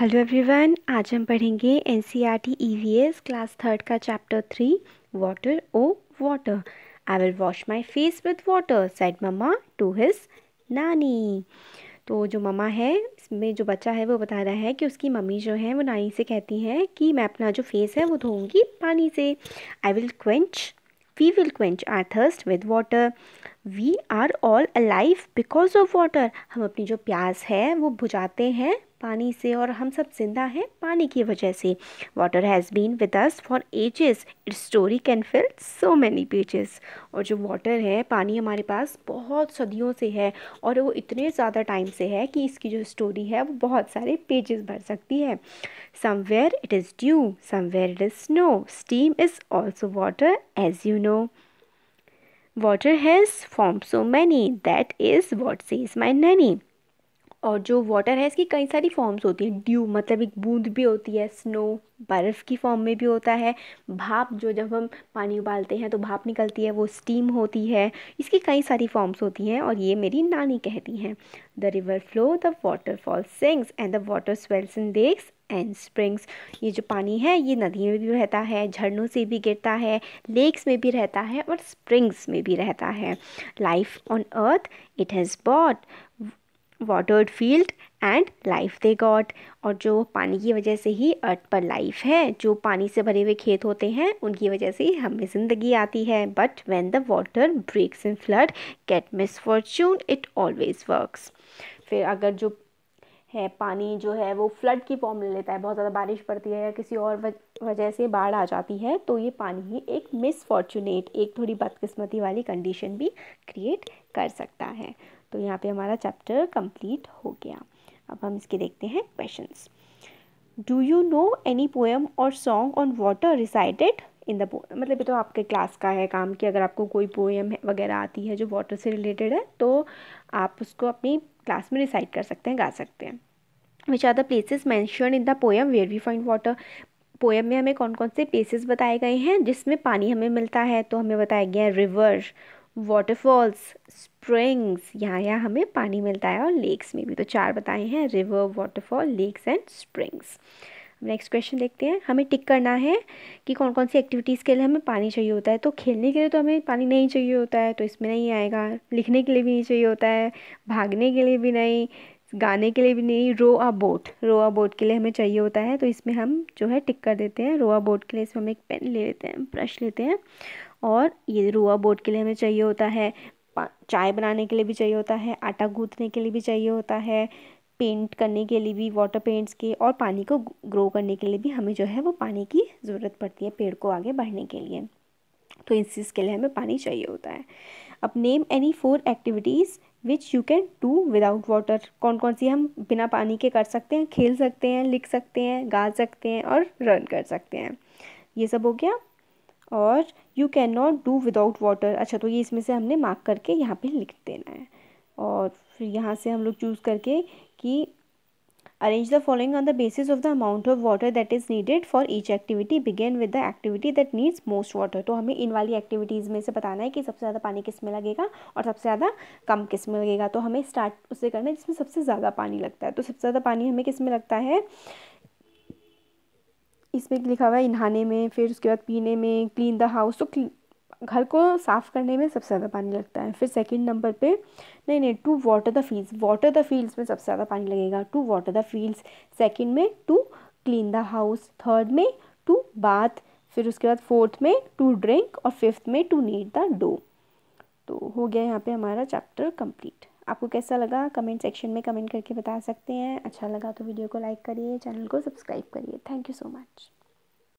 hello everyone आज हम पढ़ेंगे N C R T E V S class third का chapter three water O water I will wash my face with water said mama to his nani तो जो mama है इसमें जो बच्चा है वो बता रहा है कि उसकी मम्मी जो है वो नानी से कहती हैं कि मैं अपना जो फेस है वो धोऊंगी पानी से I will quench we will quench our thirst with water we are all alive because of water हम अपनी जो प्यास है वो बुझाते हैं पानी से और हम सब जिंदा हैं पानी की वजह से water has been with us for ages its story can fill so many pages और जो वाटर है पानी हमारे पास बहुत सदियों से है और वो इतने ज़्यादा टाइम से है कि इसकी जो स्टोरी है वो बहुत सारे पेजेस भर सकती है somewhere it is dew somewhere it is snow steam is also water as you know water has form so many that is what says my nani और जो वाटर है इसकी कई सारी फॉर्म्स होती हैं ड्यू मतलब एक बूंद भी होती है स्नो बर्फ़ की फॉर्म में भी होता है भाप जो जब हम पानी उबालते हैं तो भाप निकलती है वो स्टीम होती है इसकी कई सारी फॉर्म्स होती हैं और ये मेरी नानी कहती हैं the river flow the water fall sings and the water swells in lakes and springs ये जो पानी है ये नदी में भी रहता है झरनों से भी गिरता है लेक्स में भी रहता है और स्प्रिंग्स में भी रहता है life on earth it has bought watered field and life they got और जो पानी की वजह से ही अर्थ पर लाइफ है जो पानी से भरे हुए खेत होते हैं उनकी वजह से हमें ज़िंदगी आती है but when the water breaks in flood gate misfortune it always works फिर अगर जो है पानी जो है वो फ्लड की फॉर्म ले लेता है बहुत ज़्यादा बारिश पड़ती है या किसी और वजह से बाढ़ आ जाती है तो ये पानी ही एक मिसफॉर्चुनेट एक थोड़ी बदकिस्मती वाली कंडीशन भी क्रिएट कर सकता है तो यहाँ पे हमारा चैप्टर कंप्लीट हो गया अब हम इसके देखते हैं questions do you know any poem और song on water recited in the मतलब ये तो आपके क्लास का है काम कि अगर आपको कोई पोएम वगैरह आती है जो वाटर से रिलेटेड है तो आप उसको अपनी क्लास में रिसाइड कर सकते हैं गा सकते हैं which are the places mentioned in the poem where we find water poem में हमें कौन कौन से प्लेसेस बताए गए हैं जिसमें पानी हमें मिलता है तो हमें बताया गया है रिवर वाटरफॉल्स स्प्रिंग्स यहाँ यहाँ हमें पानी मिलता है और लेक्स में भी तो चार बताए हैं river waterfall lakes and springs next question देखते हैं हमें टिक करना है कि कौन कौन सी एक्टिविटीज़ के लिए हमें पानी चाहिए होता है तो खेलने के लिए तो हमें पानी नहीं चाहिए होता है तो इसमें नहीं आएगा लिखने के लिए भी नहीं चाहिए होता है भागने के लिए भी नहीं गाने के लिए भी नहीं रो आ बोट रो आ बोट के लिए हमें चाहिए होता है तो इसमें हम जो है टिक कर देते हैं रो आ बोट के लिए इसमें हम एक पेन ले लेते हैं ब्रश लेते हैं और ये रुआ बोट के लिए हमें चाहिए होता है चाय बनाने के लिए भी चाहिए होता है आटा गूँथने के लिए भी चाहिए होता है पेंट करने के लिए भी वाटर पेंट्स के और पानी को ग्रो करने के लिए भी हमें जो है वो पानी की ज़रूरत पड़ती है पेड़ को आगे बढ़ने के लिए तो इस चीज़ के लिए हमें पानी चाहिए होता है अब name any four activities which you can do without water कौन कौन सी हम बिना पानी के कर सकते हैं खेल सकते हैं लिख सकते हैं गा सकते हैं और रन कर सकते हैं ये सब हो गया और you can not do without water अच्छा तो ये इसमें से हमने मार्क करके यहाँ पे लिख देना है और फिर यहाँ से हम लोग चूज़ करके कि arrange the following on the basis of the amount of water that is needed for each activity begin with the activity that needs most water तो हमें इन वाली एक्टिविटीज़ में से बताना है कि सबसे ज़्यादा पानी किस में लगेगा और सबसे ज़्यादा कम किस में लगेगा तो हमें स्टार्ट उससे करना है जिसमें सबसे ज़्यादा पानी लगता है तो सबसे ज़्यादा पानी हमें किस में लगता है इसमें लिखा हुआ है नहाने में फिर उसके बाद पीने में क्लीन द हाउस तो घर को साफ़ करने में सबसे ज़्यादा पानी लगता है फिर सेकंड नंबर पे नहीं नहीं to water the fields water the fields में सबसे ज़्यादा पानी लगेगा to water the fields second में to clean the house third में टू बाथ फिर उसके बाद फोर्थ में टू ड्रिंक और फिफ्थ में टू नीड द डो तो हो गया यहाँ पे हमारा चैप्टर कंप्लीट आपको कैसा लगा कमेंट सेक्शन में कमेंट करके बता सकते हैं अच्छा लगा तो वीडियो को लाइक करिए चैनल को सब्सक्राइब करिए थैंक यू सो मच